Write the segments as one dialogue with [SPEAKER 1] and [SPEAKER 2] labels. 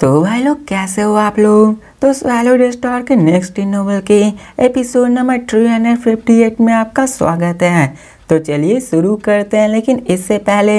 [SPEAKER 1] तो भाई लोग कैसे हो आप लोग तो स्वैलो डेस्टोर के नेक्स्ट नोवेल के episode number three hundred fifty eight में आपका स्वागत है तो चलिए शुरू करते हैं लेकिन इससे पहले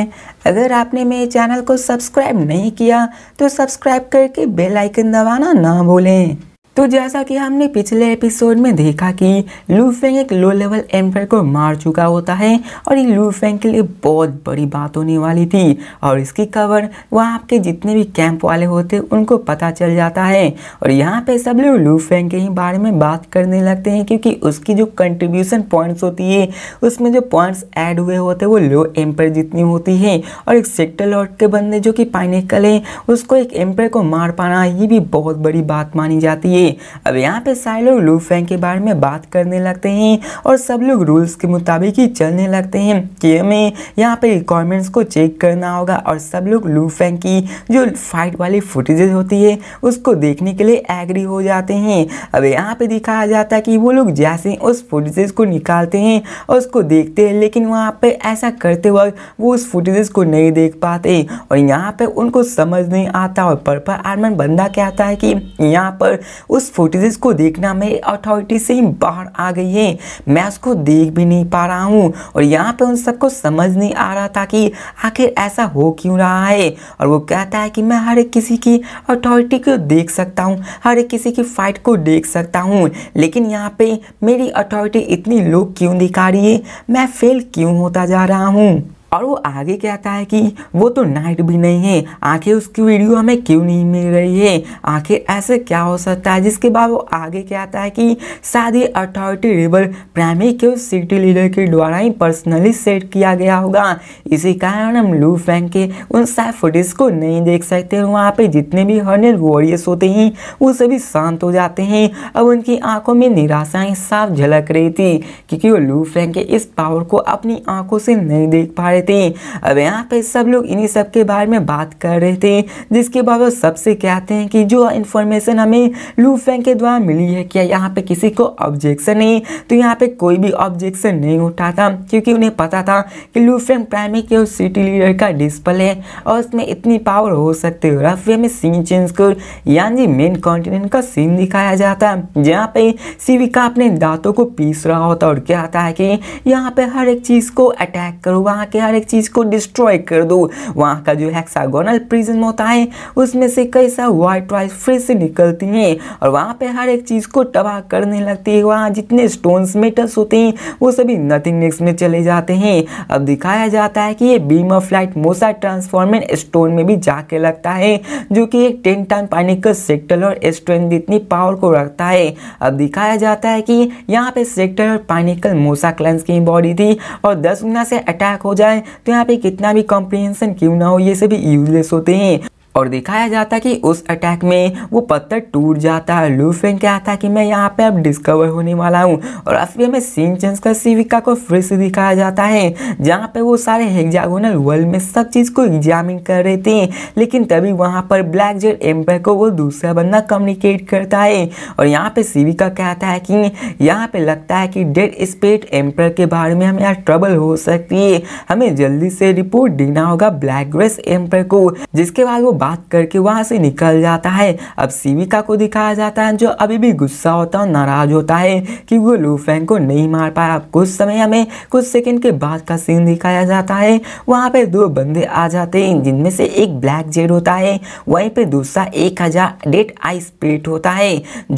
[SPEAKER 1] अगर आपने मेरे चैनल को सब्सक्राइब नहीं किया तो सब्सक्राइब करके बेल आइकन दबाना ना भूलें तो जैसा कि हमने पिछले एपिसोड में देखा कि लूफेंग एक लो लेवल एम्पर को मार चुका होता है और ये लूफेंग के लिए बहुत बड़ी बात होने वाली थी और इसकी खबर वहाँ आपके जितने भी कैंप वाले होते उनको पता चल जाता है और यहाँ पे सब लोग लूफेंग के ही बारे में बात करने लगते हैं क्योंकि उसकी जो कंट्रीब्यूशन पॉइंट्स होती है उसमें जो पॉइंट्स ऐड हुए होते हैं वो लो एम्पर जितनी होती है और एक सेक्टर लॉट के बंदे जो कि पाइनेकल है उसको एक एम्पर को मार पाना ये भी बहुत बड़ी बात मानी जाती है होगी अब यहाँ पे सारे लोग लू फैंग के बारे में बात करने लगते हैं और सब लोग रूल्स के मुताबिक ही चलने लगते हैं कि हमें यहाँ पे रिक्वायरमेंट्स को चेक करना होगा और सब लोग लू फैंग की जो फाइट वाली फुटेजेज होती है उसको देखने के लिए एग्री हो जाते हैं अब यहाँ पर दिखाया जाता है कि वो लोग जैसे उस फुटेजेस को निकालते हैं और उसको देखते हैं लेकिन वहाँ पर ऐसा करते वक्त वो उस फुटेजेस को नहीं देख पाते और यहाँ पर उनको समझ नहीं आता और पर्पल आर्मन बंदा कहता है कि यहाँ पर उस फुटेजेस को देखना मैं अथॉरिटी से ही बाहर आ गई है मैं उसको देख भी नहीं पा रहा हूँ और यहाँ पे उन सबको समझ नहीं आ रहा था कि आखिर ऐसा हो क्यों रहा है और वो कहता है कि मैं हर एक किसी की अथॉरिटी को देख सकता हूँ हर एक किसी की फाइट को देख सकता हूँ लेकिन यहाँ पे मेरी अथॉरिटी इतनी लो क्यों दिखा रही है मैं फेल क्यों होता जा रहा हूँ और वो आगे कहता है कि वो तो नाइट भी नहीं है आखिर उसकी वीडियो हमें क्यों नहीं मिल रही है आखिर ऐसे क्या हो सकता है जिसके बाद वो आगे कहता है कि शादी अथॉरिटी रिवर प्राइमरी उस सिटी लीडर के द्वारा ही पर्सनली सेट किया गया होगा इसी कारण हम लू फैंक के उन सारे फुटेज को नहीं देख सकते वहाँ पर जितने भी हर्नेड वॉरियर्स होते हैं वो सभी शांत हो जाते हैं अब उनकी आंखों में निराशाएँ साफ झलक रही थी क्योंकि वो लू फैंक के इस पावर को अपनी आंखों से नहीं देख पा रहे रहे थे अब यहाँ पे सब लोग इन्हीं सब के बारे में बात कर रहे थे जिसके बाद वो सबसे कहते हैं कि जो इन्फॉर्मेशन हमें लू फैंग के द्वारा मिली है क्या यहाँ पे किसी को ऑब्जेक्शन नहीं तो यहाँ पे कोई भी ऑब्जेक्शन नहीं उठा था क्योंकि उन्हें पता था कि लू फैंग प्राइमरी के सिटी लीडर का डिस्पल है और उसमें इतनी पावर हो सकती है रफ में सीन चेंज कर यानी मेन कॉन्टिनेंट का सीन दिखाया जाता है जहाँ पे सिविका अपने दांतों को पीस रहा होता और कहता है कि यहाँ पे हर एक चीज़ को अटैक करो वहाँ के हर एक चीज़ को डिस्ट्रॉय कर दो वहाँ का जो हेक्सागोनल प्रिज्म होता है उसमें से कई सा वाइट वाइट से निकलती हैं और वहाँ पे हर एक चीज़ को तबाह करने लगती है वहाँ जितने स्टोन्स मेटल्स होते हैं वो सभी नथिंग नेक्स में चले जाते हैं अब दिखाया जाता है कि ये बीम ऑफ लाइट मोसा ट्रांसफॉर्मेंट स्टोन में भी जाके लगता है जो कि एक टेन टन पानी का सेक्टल और स्टोन जितनी पावर को रखता है अब दिखाया जाता है कि यहाँ पे सेक्टर और पाइनिकल मोसा क्लेंस की बॉडी थी और दस गुना से अटैक हो जाए है तो यहाँ पे कितना भी कॉम्प्रिहेंसन क्यों ना हो ये सभी यूजलेस होते हैं और दिखाया जाता है कि उस अटैक में वो पत्थर टूट जाता है लूफेन कहता है कि मैं यहाँ पे अब डिस्कवर होने वाला हूँ और असली में सीन चेंज कर सीविका को फिर से दिखाया जाता है जहाँ पे वो सारे हेक्जागोनल वर्ल्ड में सब चीज़ को एग्जामिन कर रहे थे लेकिन तभी वहाँ पर ब्लैक जेड एम्पायर को वो दूसरा बंदा कम्युनिकेट करता है और यहाँ पर सीविका कहता है कि यहाँ पर लगता है कि डेड स्पेट एम्पायर के बारे में हमें यहाँ ट्रबल हो सकती है हमें जल्दी से रिपोर्ट देना होगा ब्लैक ग्रेस एम्पायर को जिसके बाद वो बात करके वहाँ से निकल जाता है अब शिविका को दिखाया जाता है जो अभी भी गुस्सा होता है नाराज़ होता है कि वो लूफेंग को नहीं मार पाया कुछ समय हमें कुछ सेकंड के बाद का सीन दिखाया जाता है वहाँ पे दो बंदे आ जाते हैं जिनमें से एक ब्लैक जेड होता है वहीं पे दूसरा एक हज़ार डेट आई स्पिरिट होता है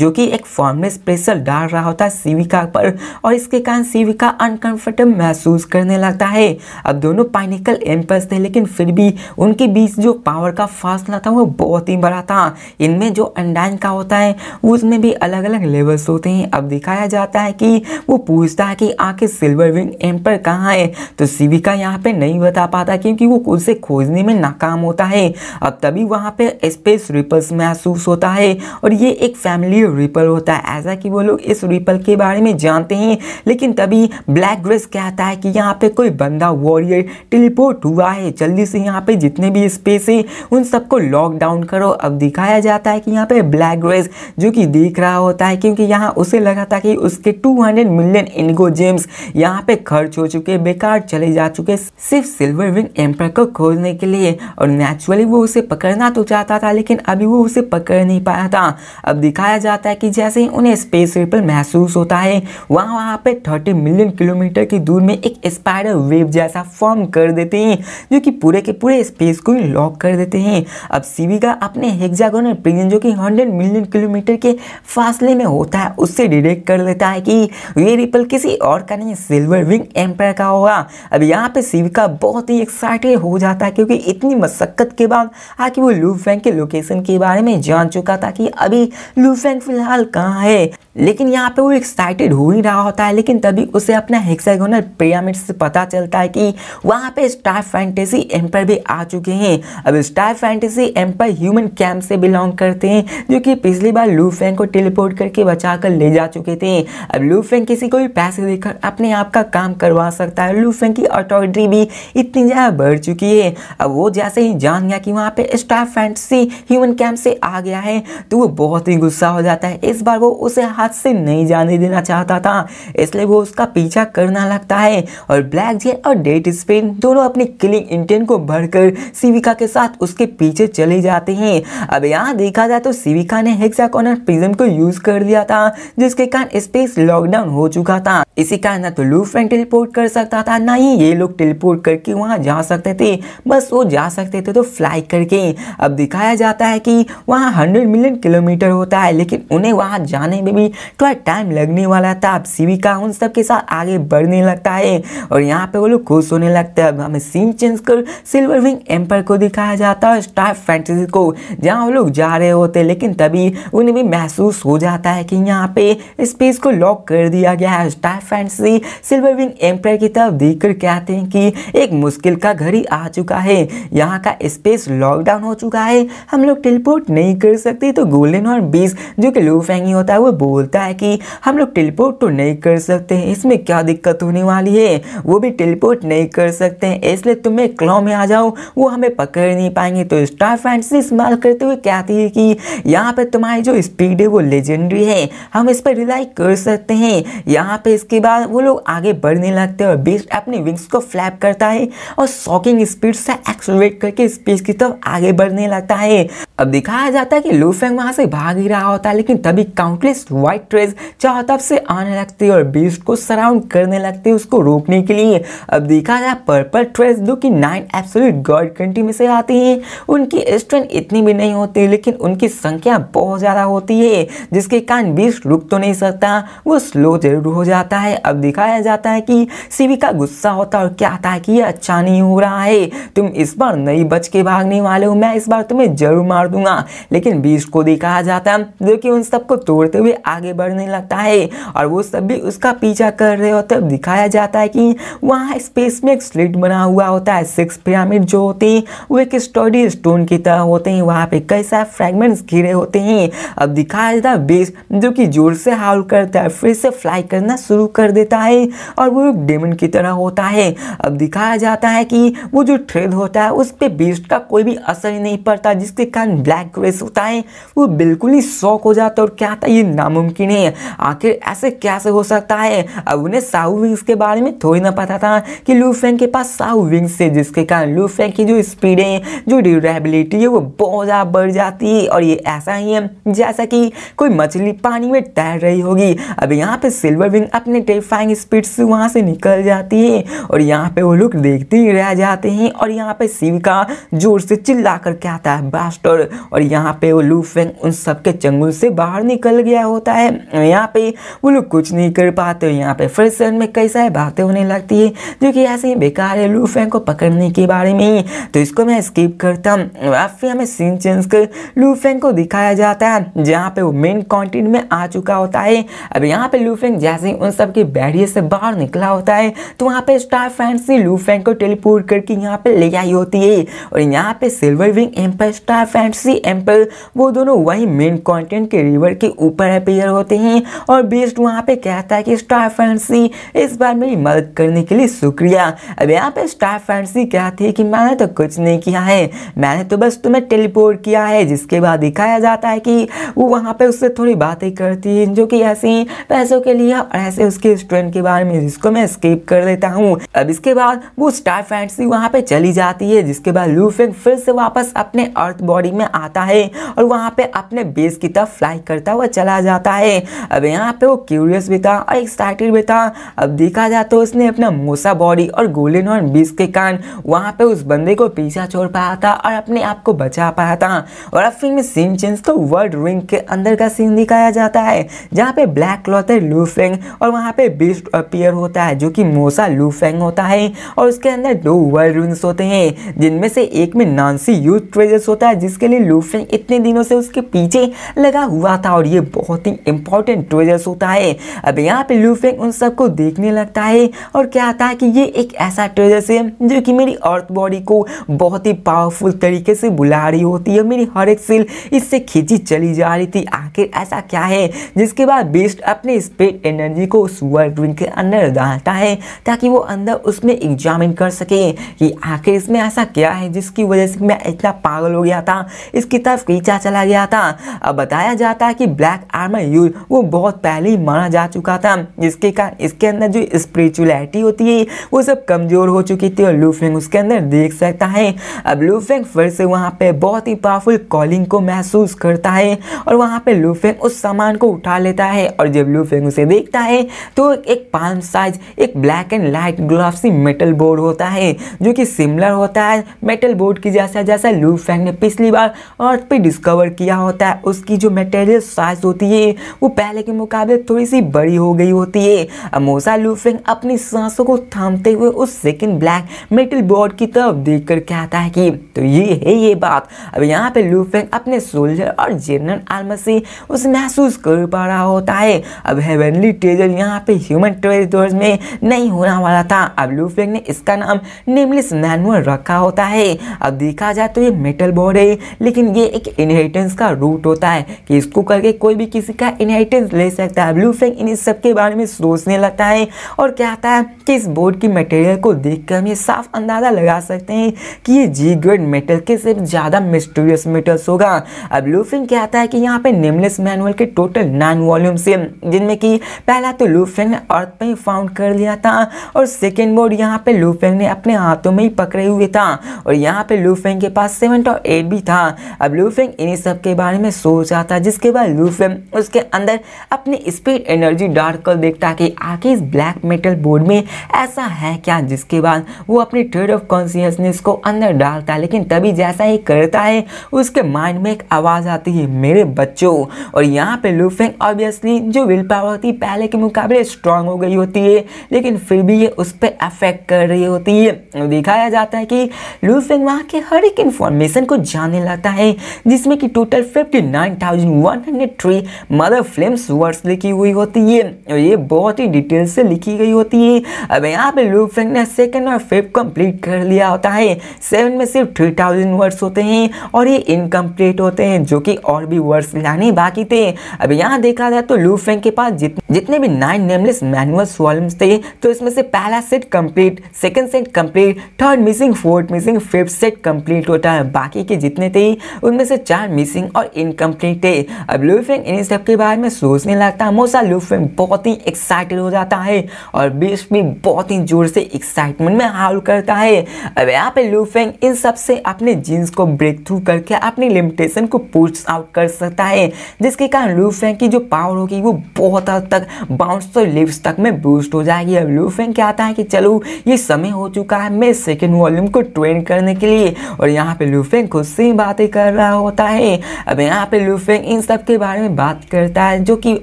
[SPEAKER 1] जो कि एक फॉर्मलेस प्रेशर डाल रहा होता है शिविका पर और इसके कारण शिविका अनकंफर्टेबल महसूस करने लगता है अब दोनों पाइनिकल एम्पस थे लेकिन फिर भी उनके बीच जो पावर का फासला था वो बहुत ही बड़ा था इनमें जो अंडाइन का होता है उसमें भी अलग अलग लेवल्स होते हैं अब दिखाया जाता है कि वो पूछता है कि आखिर सिल्वर विंग एम्पर कहाँ है तो सिविका यहाँ पे नहीं बता पाता क्योंकि वो खुद से खोजने में नाकाम होता है अब तभी वहाँ पे स्पेस रिपल्स महसूस होता है और ये एक फैमिली रिपल होता है ऐसा कि वो लोग इस रिपल के बारे में जानते हैं लेकिन तभी ब्लैक ग्रेस कहता है कि यहाँ पे कोई बंदा वॉरियर टेलीपोर्ट हुआ है जल्दी से यहाँ पे जितने भी स्पेस है उन सब सबको लॉकडाउन करो अब दिखाया जाता है कि यहाँ पे ब्लैक ग्रेस जो कि दिख रहा होता है क्योंकि यहाँ उसे लगा था कि उसके 200 मिलियन इनगो जेम्स यहाँ पे खर्च हो चुके बेकार चले जा चुके सिर्फ सिल्वर विंग एम्पर को खोजने के लिए और नेचुरली वो उसे पकड़ना तो चाहता था लेकिन अभी वो उसे पकड़ नहीं पाया था अब दिखाया जाता है कि जैसे ही उन्हें स्पेस रिपल महसूस होता है वहाँ वहाँ पे थर्टी मिलियन किलोमीटर की दूर में एक स्पाइडर वेव जैसा फॉर्म कर देते हैं जो कि पूरे के पूरे स्पेस को लॉक कर देते हैं अब सीविका अपने हेक्सागोनल प्रिजन जो कि हंड्रेड मिलियन किलोमीटर के फासले में होता है उससे डिटेक्ट कर लेता है कि ये रिपल किसी और का नहीं सिल्वर विंग एम्पायर का होगा अब यहाँ पे सीविका बहुत ही एक्साइटेड हो जाता है क्योंकि इतनी मशक्क़त के बाद आके वो लू फैंग के लोकेशन के बारे में जान चुका था कि अभी लू फैंग फिलहाल कहाँ है लेकिन यहाँ पे वो एक्साइटेड हो ही रहा होता है लेकिन तभी उसे अपना हेक्सागोनल पिरामिड से पता चलता है कि वहाँ पे स्टार फैंटेसी एम्पायर भी आ चुके हैं अब star fan fantasy empire human camp से बिलोंग करते हैं जो कि पिछली बार लू फेंग को टेलीपोर्ट करके बचा कर ले जा चुके थे अब लू फेंग किसी को भी पैसे देकर अपने आप का काम करवा सकता है लू फेंग की अथॉरिटी भी इतनी ज़्यादा बढ़ चुकी है अब वो जैसे ही जान गया कि वहाँ पर स्टार फैंटसी ह्यूमन कैम्प से आ गया है तो वो बहुत ही गुस्सा हो जाता है इस बार वो उसे हाथ से नहीं जाने देना चाहता था इसलिए वो उसका पीछा करना लगता है और ब्लैक जे और डेट स्पेन दोनों अपनी किलिंग इंटेंट को भरकर शिविका के साथ उसके पीछे नीचे चले जाते हैं अब यहाँ देखा जाए तो शिविका ने हेक्सा प्रिज्म को यूज़ कर दिया था जिसके कारण स्पेस लॉकडाउन हो चुका था इसी कारण ना तो लू फ्रैंक टेलीपोर्ट कर सकता था ना ही ये लोग टेलीपोर्ट करके वहाँ जा सकते थे बस वो जा सकते थे तो फ्लाई करके अब दिखाया जाता है कि वहाँ हंड्रेड मिलियन किलोमीटर होता है लेकिन उन्हें वहाँ जाने में भी थोड़ा टाइम लगने वाला था अब सीविका उन सब के साथ आगे बढ़ने लगता है और यहाँ पे वो लोग खुश होने लगते हैं अब हमें सीन चेंज कर सिल्वर विंग एम्पर को दिखाया जाता है स्टार फैंटेसी को जहाँ वो लोग जा रहे होते लेकिन तभी उन्हें भी महसूस हो जाता है कि यहाँ पे स्पेस को लॉक कर दिया गया है स्टार फैंटसी सिल्वरविंग एम्पायर की तरफ देखकर कहते हैं कि एक मुश्किल का घड़ी आ चुका है यहाँ का स्पेस लॉकडाउन हो चुका है हम लोग टेलीपोर्ट नहीं कर सकते तो गोल्डन और बीस जो कि लू फैंगी होता है वो बोलता है कि हम लोग टेलीपोर्ट तो नहीं कर सकते हैं इसमें क्या दिक्कत होने वाली है वो भी टेलीपोर्ट नहीं कर सकते हैं इसलिए तुम्हें क्लॉ में आ जाओ वो हमें पकड़ नहीं पाएंगे तो स्टार फैंटसी इस्तेमाल करते हुए कहती है कि यहाँ पर तुम्हारी जो स्पीड है वो लेजेंडरी है हम इस पर रिलाई कर सकते हैं यहाँ पे इस इसके बाद वो लोग आगे बढ़ने लगते हैं और बेस्ट अपने विंग्स को फ्लैप करता है और शॉकिंग स्पीड से एक्सलोरेट करके स्पेस की तरफ आगे बढ़ने लगता है अब दिखाया जाता है कि लूफेंग वहां से भाग ही रहा होता है लेकिन तभी काउंटलेस व्हाइट ट्रेस चारों तरफ से आने लगती है और बीस्ट को सराउंड करने लगते उसको रोकने के लिए अब देखा जाए पर्पल ट्रेस जो कि नाइन एब्सोल्यूट गॉड कंट्री में से आती हैं उनकी स्ट्रेंथ इतनी भी नहीं होती लेकिन उनकी संख्या बहुत ज़्यादा होती है जिसके कारण बीस्ट रुक तो नहीं सकता वो स्लो जरूर हो जाता जाता है अब दिखाया जाता है कि का गुस्सा होता है और क्या आता है कि यह अच्छा नहीं हो रहा है तुम इस बार नहीं बच के भागने वाले हो मैं इस बार तुम्हें जरूर मार दूंगा लेकिन बीस्ट को दिखाया जाता है जो कि उन सबको तोड़ते हुए आगे बढ़ने लगता है और वो सब भी उसका पीछा कर रहे होते हैं दिखाया जाता है कि वहाँ स्पेस में एक स्लिट बना हुआ होता है सिक्स पिरामिड जो होते हैं वो एक स्टडी स्टोन की तरह होते हैं वहाँ पे कई सारे फ्रेगमेंट्स घिरे होते हैं अब दिखाया जाता है बीस जो कि जोर से हाउल करता है फिर से फ्लाई करना शुरू कर देता है और वो डेमन की तरह होता है अब दिखाया जाता है कि वो जो ट्रेड होता है उस पर बीस्ट का कोई भी असर ही नहीं पड़ता जिसके कारण ब्लैक ग्रेस होता है वो बिल्कुल ही शौक हो जाता है और क्या था ये नामुमकिन है आखिर ऐसे कैसे हो सकता है अब उन्हें साहू विंग्स के बारे में थोड़ी ना पता था कि लू फ्रैंक के पास साहू विंग्स है जिसके कारण लू फ्रैंक की जो स्पीड है जो ड्यूरेबिलिटी है वो बहुत ज़्यादा बढ़ जाती है और ये ऐसा ही है जैसा कि कोई मछली पानी में तैर रही होगी अब यहाँ पे सिल्वर विंग अपने में टेरिफाइंग स्पीड से वहाँ से निकल जाती है और यहाँ पे वो लोग देखते ही रह जाते हैं और यहाँ पे शिविका जोर से चिल्ला करके आता है बास्टर और यहाँ पे वो लू फेंग उन सबके चंगुल से बाहर निकल गया होता है यहाँ पे वो लोग कुछ नहीं कर पाते यहाँ पे फिर से उनमें कई सारी बातें होने लगती है जो कि ऐसे ही बेकार है लू फेंग को पकड़ने के बारे में तो इसको मैं स्किप करता हूँ अब फिर हमें सीन चेंज कर लू फेंग को दिखाया जाता है जहाँ पे वो मेन कॉन्टेंट में आ चुका होता है अब यहाँ पे लू फेंग जैसे उन सब मतलब कि बैरियर से बाहर निकला होता है तो वहाँ पे स्टार फैंसी लू फैंग को टेलीपोर्ट करके यहाँ पे ले आई होती है और यहाँ पे सिल्वर विंग एम्पल स्टार फैंसी एम्पल वो दोनों वही मेन कॉन्टेंट के रिवर के ऊपर अपेयर होते हैं और बेस्ट वहाँ पे कहता है कि स्टार फैंसी इस बार मेरी मदद करने के लिए शुक्रिया अब यहाँ पे स्टार फैंसी कहती है कि मैंने तो कुछ नहीं किया है मैंने तो बस तुम्हें टेलीपोर्ट किया है जिसके बाद दिखाया जाता है कि वो वहाँ पे उससे थोड़ी बातें करती है जो कि ऐसी पैसों के लिए और ऐसे उस इसके स्टूडेंट के बारे में जिसको मैं स्केप कर देता हूँ अब इसके बाद वो स्टार फैंटसी वहाँ पे चली जाती है जिसके बाद लूफेंग फिर से वापस अपने अर्थ बॉडी में आता है और वहाँ पे अपने बेस की तरफ फ्लाई करता हुआ चला जाता है अब यहाँ पे वो क्यूरियस भी था और एक्साइटेड भी था अब देखा जाए तो उसने अपना मोसा बॉडी और गोल्डन और बीस के कान वहाँ पे उस बंदे को पीछा छोड़ पाया था और अपने आप को बचा पाया था और अब फिल्म सीन चेंज तो वर्ल्ड रिंग के अंदर का सीन दिखाया जाता है जहाँ पे ब्लैक क्लॉथ है लूफेंग और वहाँ यहाँ पे बेस्ट अपियर होता है जो कि मोसा लूफेंग होता है और उसके अंदर दो वर्ल्ड रिंग्स होते हैं जिनमें से एक में नानसी यूथ ट्रेजर्स होता है जिसके लिए लूफेंग इतने दिनों से उसके पीछे लगा हुआ था और ये बहुत ही इंपॉर्टेंट ट्रेजर्स होता है अब यहाँ पे लूफेंग उन सबको देखने लगता है और क्या आता है कि ये एक ऐसा ट्रेजर्स है जो कि मेरी अर्थ बॉडी को बहुत ही पावरफुल तरीके से बुला रही होती है मेरी हर एक सेल इससे खींची चली जा रही थी आखिर ऐसा क्या है जिसके बाद बेस्ट अपने स्पेड एनर्जी को उस सुअर के अंदर डालता है ताकि वो अंदर उसमें एग्जामिन कर सके कि आखिर इसमें ऐसा क्या है जिसकी वजह से मैं इतना पागल हो गया था इसकी तरफ खींचा चला गया था अब बताया जाता है कि ब्लैक आर्मर यूज वो बहुत पहले ही माना जा चुका था जिसके कारण इसके अंदर जो स्पिरिचुअलिटी होती है वो सब कमज़ोर हो चुकी थी और लूफेंग उसके अंदर देख सकता है अब लूफेंग फिर से वहाँ पर बहुत ही पावरफुल कॉलिंग को महसूस करता है और वहाँ पर लूफेंग उस सामान को उठा लेता है और जब लूफेंग उसे देखता है तो एक पाल्म साइज एक black and light glossy metal board होता है जो कि सिमिलर होता है मेटल बोर्ड की जैसा जैसा लू फैंग ने पिछली बार अर्थ पे डिस्कवर किया होता है उसकी जो मेटेरियल साइज होती है वो पहले के मुकाबले थोड़ी सी बड़ी हो गई होती है अमोसा लूफेंग अपनी सांसों को थामते हुए उस सेकेंड ब्लैक मेटल बोर्ड की तरफ देख कर के आता है कि तो ये है ये बात अब यहाँ पे लूफेंग अपने सोल्जर और जनरल आर्मर से उसे महसूस कर पा रहा होता है अब हेवनली टेजर यहाँ यहाँ पे ह्यूमन टेरिटोरीज में नहीं होने वाला था अब लू फ्लैग ने इसका नाम नेमलेस मैनुअल रखा होता है अब देखा जाए तो ये मेटल बोर्ड है लेकिन ये एक इनहेरिटेंस का रूट होता है कि इसको करके कोई भी किसी का इनहेरिटेंस ले सकता है ब्लू फ्लैग इन सब के बारे में सोचने लगता है और कहता है कि इस बोर्ड की मटेरियल को देख कर हम ये साफ अंदाज़ा लगा सकते हैं कि ये जी ग्रेड मेटल के सिर्फ ज़्यादा मिस्टीरियस मेटल्स होगा अब ब्लू फ्लैग कहता है कि यहाँ पे नेमलेस मैनुअल के टोटल नाइन वॉल्यूम्स हैं जिनमें कि पहला तो लूफेंग ने अर्थ पर ही फाउंड कर लिया था और सेकेंड बोर्ड यहाँ पे लूफेंग ने अपने हाथों में ही पकड़े हुए था और यहाँ पे लूफेंग के पास सेवन और एट भी था अब लूफेंग इन्हीं सब के बारे में सोच रहा था जिसके बाद लूफेंग उसके अंदर अपनी स्पीड एनर्जी डार्क कर देखता कि आखिर इस ब्लैक मेटल बोर्ड में ऐसा है क्या जिसके बाद वो अपनी ट्रेड ऑफ कॉन्सियसनेस को अंदर डालता है लेकिन तभी जैसा ही करता है उसके माइंड में एक आवाज़ आती है मेरे बच्चों और यहाँ पे लूफेंग ऑब्वियसली जो विल पावर थी पहले के मुकाबले मुकाबले स्ट्रांग हो गई होती है लेकिन फिर भी ये उस पर अफेक्ट कर रही होती है दिखाया जाता है कि लूसिंग वहाँ के हर एक इन्फॉर्मेशन को जाने लाता है जिसमें कि total fifty nine thousand one hundred three mother flames words लिखी हुई होती है और ये बहुत ही डिटेल से लिखी गई होती है अब यहाँ पर लूसिंग ने सेकेंड और फिफ्थ कंप्लीट कर लिया होता है सेवन में सिर्फ थ्री थाउजेंड वर्ड्स होते हैं और ये इनकम्प्लीट होते हैं जो कि और भी वर्ड्स लाने बाकी थे अब यहाँ देखा जाए तो लूफेंग के पास जितने भी nine and nameless manual solve थे तो इसमें से पहला set complete second set complete third missing fourth missing fifth set complete होता है बाकी के जितने थे उनमें से चार मिसिंग और इनकम्प्लीट थे अब लूफिंग इन स्टेप के बारे में सोचने लगता है मोसा लूफिंग बहुत ही एक्साइटेड हो जाता है और बीस भी बहुत ही जोर से एक्साइटमेंट में हाउल करता है अब यहाँ पे लूफेंग इन सबसे अपने जीन्स को ब्रेक थ्रू करके अपनी लिमिटेशन को पुश आउट कर सकता है जिसके कारण लूफेंग की जो पावर होगी वो बहुत हद तक बाउंस 500 लीव्स तक में बूस्ट हो जाएगी अब लू फेंग क्या आता है कि चलो ये समय हो चुका है मैं सेकेंड वॉल्यूम को ट्रेन करने के लिए और यहाँ पे लू फेंग खुद से बातें कर रहा होता है अब यहाँ पे लू फेंग इन सब के बारे में बात करता है जो कि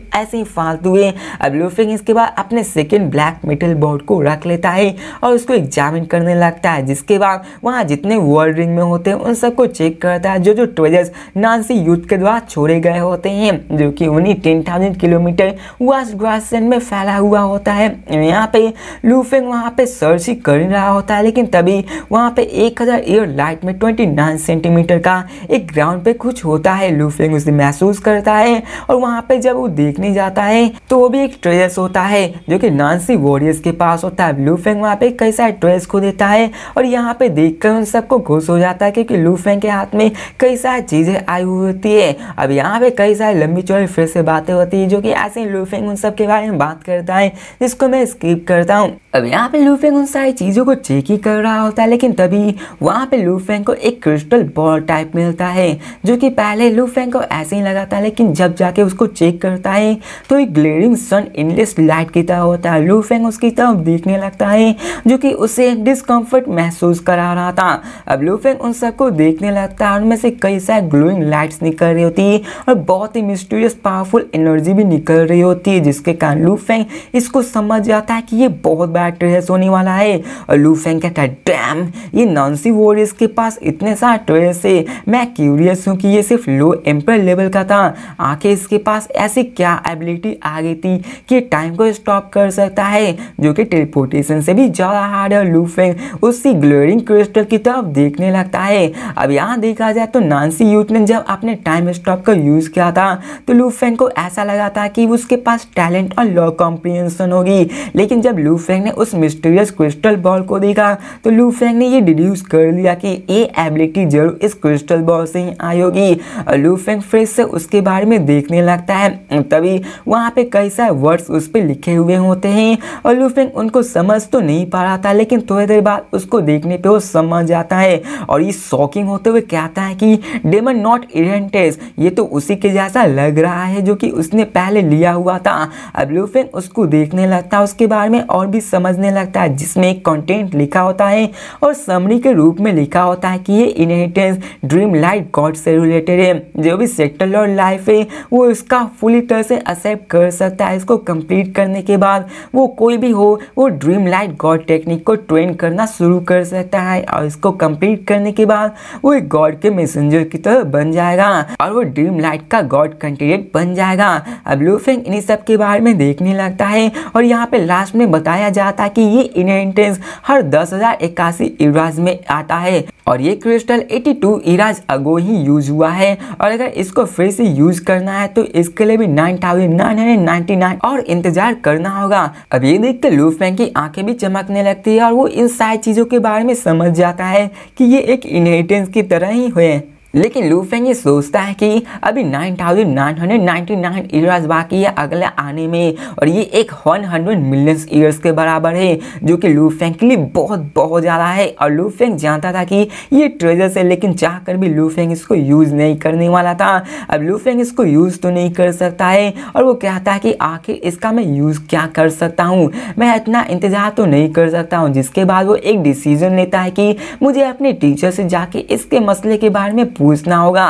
[SPEAKER 1] ऐसे ही फालतू है अब लू फेंग इसके बाद अपने सेकेंड ब्लैक मेटल बोर्ड को रख लेता है और उसको एग्जामिन करने लगता है जिसके बाद वहाँ जितने वर्ल्ड रिंग में होते हैं उन सबको चेक करता है जो जो ट्रेजर्स नानसी युद्ध के द्वारा छोड़े गए होते हैं जो कि उन्हीं ten thousand kilometre vast grass से में फैला हुआ होता है यहाँ पे लूफेंग वहाँ पे सर्च ही कर रहा होता है लेकिन तभी वहाँ पे 1000 हज़ार ईयर लाइट में 29 सेंटीमीटर का एक ग्राउंड पे कुछ होता है लूफेंग उसे महसूस करता है और वहाँ पे जब वो देखने जाता है तो वो भी एक ट्रेस होता है जो कि नानसी वॉरियर्स के पास होता है लूफेंग वहाँ पे कई सारे ट्रेस खो देता है और यहाँ पे देख उन सबको घुस हो जाता है क्योंकि लूफेंग के हाथ में कई सारी चीज़ें आई हुई होती है अब यहाँ पे कई सारी लंबी चौड़ी फिर से बातें होती है जो कि ऐसे लूफेंग उन सब के बारे में बात करता है जिसको मैं स्किप करता हूँ अब यहाँ पे लूफेंग उन सारी चीज़ों को चेक ही कर रहा होता है लेकिन तभी वहाँ पे लूफेंग को एक क्रिस्टल बॉल टाइप मिलता है जो कि पहले लूफेंग को ऐसे ही लगा था लेकिन जब जाके उसको चेक करता है तो एक ग्लेरिंग सन इनलेस लाइट की तरह होता है लूफेंग उसकी तरफ देखने लगता है जो कि उसे डिसकम्फर्ट महसूस करा रहा था अब लूफेंग उन सबको देखने लगता है उनमें से कई सारे ग्लोइंग लाइट्स निकल रही होती है और बहुत ही मिस्टीरियस पावरफुल एनर्जी भी निकल रही होती है जिसके कारण लूफेंग इसको समझ जाता है कि ये बहुत बड़ा ट्रेस होने वाला है और लूफेंग कहता है डैम ये नॉन्सी वॉरियर्स के पास इतने सारे ट्रेस है मैं क्यूरियस हूँ कि ये सिर्फ लो एम्पर लेवल का था आखिर इसके पास ऐसी क्या एबिलिटी आ गई थी कि टाइम को स्टॉप कर सकता है जो कि टेलीपोर्टेशन से भी ज़्यादा हार्ड है लूफेंग उसी ग्लोरिंग क्रिस्टल की तरफ देखने लगता है अब यहाँ देखा जाए तो नानसी यूथ ने जब अपने टाइम स्टॉप का यूज़ किया था तो लूफेंग को ऐसा लगा था कि उसके पास टैलेंट और लॉ कॉम्प्रिहेंशन होगी लेकिन जब लू फेंग ने उस मिस्टीरियस क्रिस्टल बॉल को देखा तो लू फेंग ने ये डिड्यूस कर लिया कि ये एबिलिटी जरूर इस क्रिस्टल बॉल से ही आई होगी और लू फेंग फिर से उसके बारे में देखने लगता है तभी वहाँ पर कई सारे वर्ड्स उस पर लिखे हुए होते हैं और लू फेंग उनको समझ तो नहीं पा रहा था लेकिन थोड़ी देर बाद उसको देखने पर वो समझ जाता है और ये शॉकिंग होते हुए कहता है कि डेमन नॉट इरेंटेस ये तो उसी के जैसा लग रहा है जो कि उसने पहले लिया हुआ था अब लू एंडोफिन उसको देखने लगता है उसके बारे में और भी समझने लगता है जिसमें एक कंटेंट लिखा होता है और समरी के रूप में लिखा होता है कि ये इनहेरिटेंस ड्रीम लाइफ गॉड से रिलेटेड है जो भी सेक्टर और लाइफ है वो इसका फुली तरह से एक्सेप्ट कर सकता है इसको कंप्लीट करने के बाद वो कोई भी हो वो ड्रीम लाइट गॉड टेक्निक को ट्रेन करना शुरू कर सकता है और इसको कंप्लीट करने के बाद वो एक गॉड के मैसेंजर की तरह बन जाएगा और वो ड्रीम लाइट का गॉड कैंडिडेट बन जाएगा अब लूफिंग इन्हीं सब के बारे में देख दिखने लगता है और यहाँ पे लास्ट में बताया जाता है कि ये इनहेरिटेंस हर दस हजार इक्यासी इराज में आता है और ये क्रिस्टल 82 टू इराज अगो ही यूज हुआ है और अगर इसको फिर से यूज करना है तो इसके लिए भी 9999 और इंतजार करना होगा अब ये देख के लूफमैन की आंखें भी चमकने लगती है और वो इन सारी चीज़ों के बारे में समझ जाता है कि ये एक इनहेरिटेंस की तरह ही हुए लेकिन लूफेंग ये सोचता है कि अभी 9999 ईयर्स बाकी है अगले आने में और ये एक 100 मिलियंस ईयर्स के बराबर है जो कि लूफेंग के लिए बहुत बहुत ज़्यादा है और लूफेंग जानता था कि ये ट्रेजर्स है लेकिन चाह कर भी लूफेंग इसको यूज़ नहीं करने वाला था अब लूफेंग इसको यूज़ तो नहीं कर सकता है और वो कहता है कि आखिर इसका मैं यूज़ क्या कर सकता हूँ मैं इतना इंतज़ार तो नहीं कर सकता हूँ जिसके बाद वो एक डिसीज़न लेता है कि मुझे अपने टीचर से जाके इसके मसले के बारे में पूछना होगा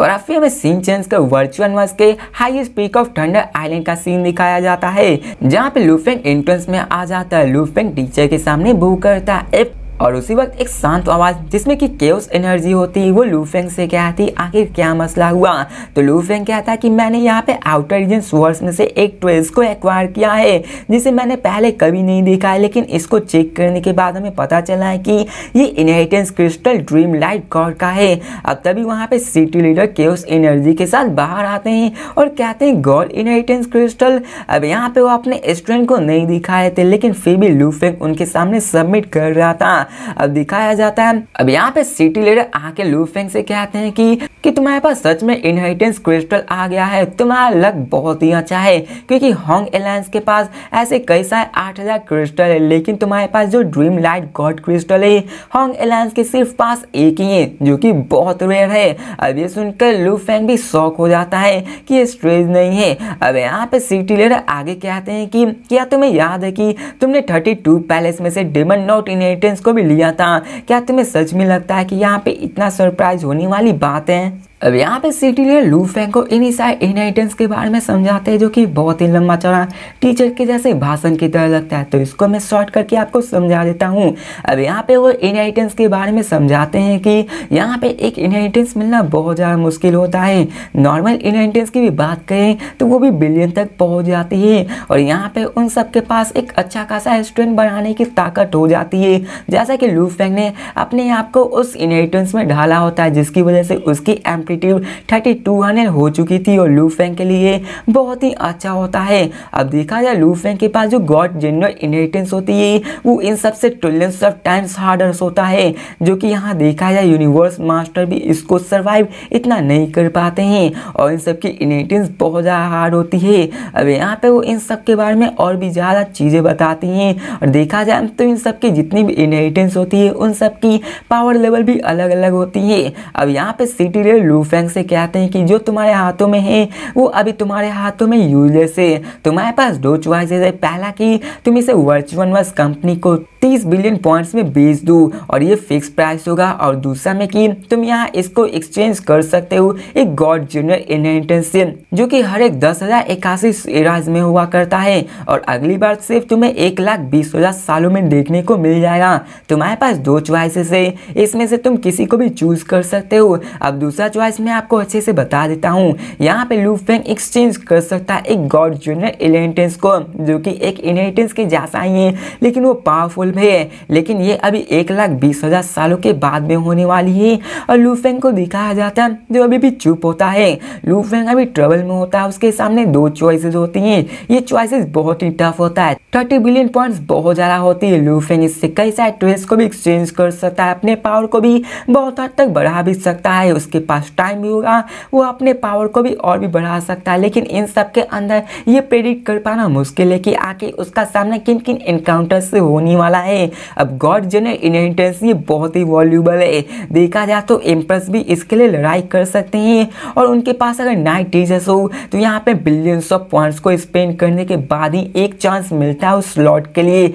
[SPEAKER 1] और अब फिर हमें सीन चेंज कर वर्चुअल वर्स के highest peak of thunder island का सीन दिखाया जाता है जहाँ पे लूफेंग एंट्रेंस में आ जाता है लूफेंग टीचर के सामने बू करता है और उसी वक्त एक शांत आवाज़ जिसमें कि केवस एनर्जी होती है वो लूफेंग से कहती आखिर क्या मसला हुआ तो लूफेंग कहता है कि मैंने यहाँ पे आउटर रीजन सोर्स में से एक ट्वेल्स को एक्वायर किया है जिसे मैंने पहले कभी नहीं देखा है लेकिन इसको चेक करने के बाद हमें पता चला है कि ये inheritance crystal dream light god का है अब तभी वहाँ पे सिटी लीडर केवस एनर्जी के साथ बाहर आते हैं और कहते हैं गॉड इनहेरिटेंस क्रिस्टल अब यहाँ पे वो अपने स्टूडेंट को नहीं दिखा रहे थे लेकिन फिर भी लूफेंग उनके सामने सबमिट कर रहा था दिखाया जाता है अब यहाँ पे सिटी लीडर आके लूफेंग से कहते हैं कि कि तुम्हारे पास सच में इनहेरिटेंस क्रिस्टल आ गया है तुम्हारा लक बहुत ही अच्छा है क्योंकि हॉन्ग एलायंस के पास ऐसे कई सारे आठ हज़ार क्रिस्टल है लेकिन तुम्हारे पास जो ड्रीम लाइट गॉड क्रिस्टल है हॉन्ग एलायंस के सिर्फ पास एक ही है जो कि बहुत रेयर है अब ये सुनकर लूफेंग भी शौक हो जाता है कि ये स्ट्रेज नहीं है अब यहाँ पे सिटी लीडर आगे कहते हैं कि क्या तुम्हें याद है कि तुमने थर्टी टू पैलेस में से डेमन नॉट इनहेरिटेंस को भी लिया था क्या तुम्हें सच में लगता है कि यहाँ पे इतना सरप्राइज होने वाली बात है अब यहाँ पे सीटीलियर लूफेंग को इन ईसाई इनहेरिटेंस के बारे में समझाते हैं जो कि बहुत ही लंबा चौड़ा टीचर के जैसे भाषण की तरह लगता है तो इसको मैं शॉर्ट करके आपको समझा देता हूँ अब यहाँ पे वो इनहेरिटेंस के बारे में समझाते हैं कि यहाँ पे एक इनहेरिटेंस मिलना बहुत ज़्यादा मुश्किल होता है नॉर्मल इनहेरिटेंस की भी बात करें तो वो भी बिलियन तक पहुँच जाती है और यहाँ पर उन सब के पास एक अच्छा खासा स्टूडेंट बनाने की ताकत हो जाती है जैसा कि लूफेंग ने अपने आप को उस इनहेरिटेंस में ढाला होता है जिसकी वजह से उसकी एम एम्पलीट्यूड थर्टी टू हंड्रेड हो चुकी थी और लू फैंग के लिए बहुत ही अच्छा होता है अब देखा जाए लू फैंग के पास जो गॉड जनरल इनहेरिटेंस होती है वो इन सबसे ट्रिलियंस ऑफ टाइम्स हार्डर होता है जो कि यहाँ देखा जाए यूनिवर्स मास्टर भी इसको सर्वाइव इतना नहीं कर पाते हैं और इन सबकी इनहेरिटेंस बहुत ज़्यादा हार्ड होती है अब यहाँ पर वो इन सब के बारे में और भी ज़्यादा चीज़ें बताती हैं और देखा जाए तो इन सब की जितनी भी इनहेरिटेंस होती है उन सब की पावर लेवल भी अलग अलग होती है अब यहाँ पे सिटी रेल रूफेंग से कहते हैं कि जो तुम्हारे हाथों में है वो अभी तुम्हारे हाथों में यूजलेस है तुम्हारे पास दो चॉइसेस है पहला कि तुम इसे वर्चुअनवर्स कंपनी को तीस बिलियन पॉइंट्स में बेच दूँ और ये फिक्स प्राइस होगा और दूसरा में कि तुम यहाँ इसको एक्सचेंज कर सकते हो एक गॉड जूनियर इनहेरिटेंस से जो कि हर एक दस हज़ार इक्यासी एराज में हुआ करता है और अगली बार सिर्फ तुम्हें एक लाख बीस हज़ार सालों में देखने को मिल जाएगा तुम्हारे पास दो च्वाइसेस है इसमें से तुम किसी को भी चूज़ कर सकते हो अब दूसरा च्वाइस मैं आपको अच्छे से बता देता हूँ यहाँ पे लूफेंग एक्सचेंज कर सकता है एक गॉड जूनियर इनहेरिटेंस को जो कि एक इनहेरिटेंस के जैसा ही है लेकिन वो पावरफुल अप्रूवल है लेकिन ये अभी एक लाख बीस हज़ार सालों के बाद में होने वाली है और लूफेंग को दिखाया जाता है जो अभी भी चुप होता है लूफेंग अभी ट्रबल में होता है उसके सामने दो चॉइसेस होती हैं ये चॉइसेस बहुत ही टफ होता है थर्टी बिलियन पॉइंट्स बहुत ज़्यादा होती है लूफेंग इससे कई सारे ट्रेस को भी एक्सचेंज कर सकता है अपने पावर को भी बहुत हद तक बढ़ा भी सकता है उसके पास टाइम भी होगा वो अपने पावर को भी और भी बढ़ा सकता है लेकिन इन सब के अंदर ये प्रेडिक्ट कर पाना मुश्किल है कि आके उसका सामना किन किन इनकाउंटर से होने वाला वाला है अब गॉड जो इनहेरिटेंस ये बहुत ही वॉल्यूबल है देखा जाए तो एम्प्रेस भी इसके लिए लड़ाई कर सकते हैं और उनके पास अगर नाइट टीचर्स हो तो यहाँ पे बिलियंस ऑफ पॉइंट्स को स्पेंड करने के बाद ही एक चांस मिलता है उस स्लॉट के लिए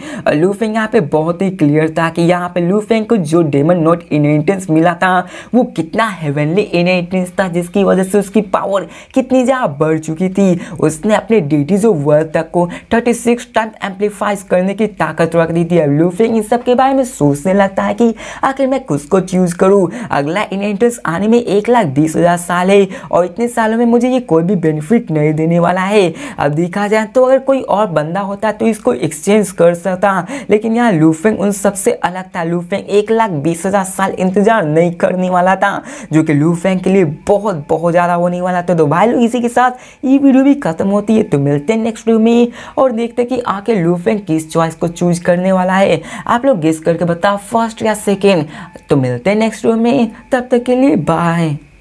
[SPEAKER 1] लूफेंग यहाँ पे बहुत ही क्लियर था कि यहाँ पे लूफेंग को जो डेमन नोट इनहेरिटेंस मिला था वो कितना हेवनली इनहेरिटेंस था जिसकी वजह से उसकी पावर कितनी ज़्यादा बढ़ चुकी थी उसने अपने डेटीज ऑफ वर्थ तक को थर्टी सिक्स टाइम एम्पलीफाइज करने की ताकत रख दी थी लूफिंग इन सब के बारे में सोचने लगता है कि आखिर मैं को चूज़ करूँ अगला एंट्रेंस आने में एक लाख बीस हज़ार साल है और इतने सालों में मुझे ये कोई भी बेनिफिट नहीं देने वाला है अब देखा जाए तो अगर कोई और बंदा होता तो इसको एक्सचेंज कर सकता लेकिन यहाँ लूफिंग उन सबसे अलग था लूफेंग एक लाख बीस हज़ार साल इंतज़ार नहीं करने वाला था जो कि लूफेंग के लिए बहुत बहुत ज़्यादा होने वाला था तो भाई लोग इसी के साथ ये वीडियो भी खत्म होती है तो मिलते हैं नेक्स्ट वीडियो में और देखते हैं कि आखिर लूफेंग किस चॉइस को चूज करने वाला है है आप लोग गेस करके बताओ फर्स्ट या सेकेंड तो मिलते हैं नेक्स्ट वीडियो में तब तक के लिए बाय